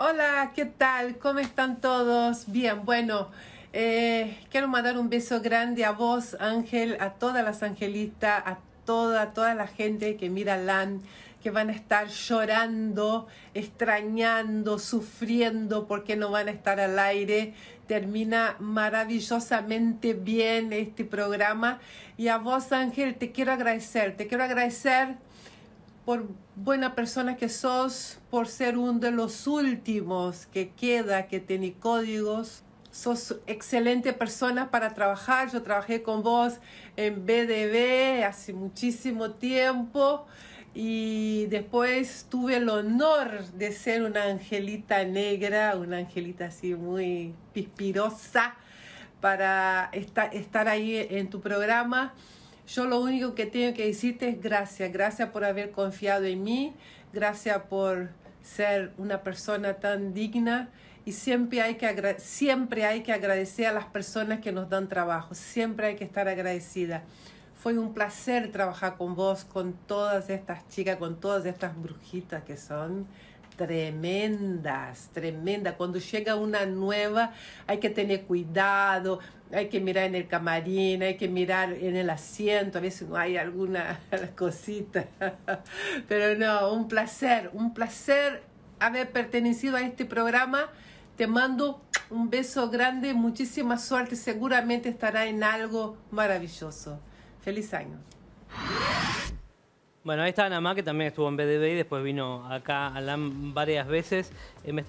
Hola, ¿qué tal? ¿Cómo están todos? Bien, bueno, eh, quiero mandar un beso grande a vos, Ángel, a todas las angelistas, a toda, toda la gente que mira LAN, que van a estar llorando, extrañando, sufriendo porque no van a estar al aire. Termina maravillosamente bien este programa. Y a vos, Ángel, te quiero agradecer, te quiero agradecer por buena persona que sos, por ser uno de los últimos que queda que tiene códigos. Sos excelente persona para trabajar. Yo trabajé con vos en BDB hace muchísimo tiempo y después tuve el honor de ser una angelita negra, una angelita así muy pispirosa para estar ahí en tu programa. Yo lo único que tengo que decirte es gracias, gracias por haber confiado en mí, gracias por ser una persona tan digna y siempre hay que siempre hay que agradecer a las personas que nos dan trabajo, siempre hay que estar agradecida. Fue un placer trabajar con vos, con todas estas chicas, con todas estas brujitas que son tremendas, tremenda. Cuando llega una nueva hay que tener cuidado, hay que mirar en el camarín, hay que mirar en el asiento, a veces no hay alguna cosita. Pero no, un placer, un placer haber pertenecido a este programa. Te mando un beso grande, muchísima suerte, seguramente estará en algo maravilloso. Feliz año. Bueno, ahí está Anamá, que también estuvo en BDB y después vino acá a LAN varias veces. Eh,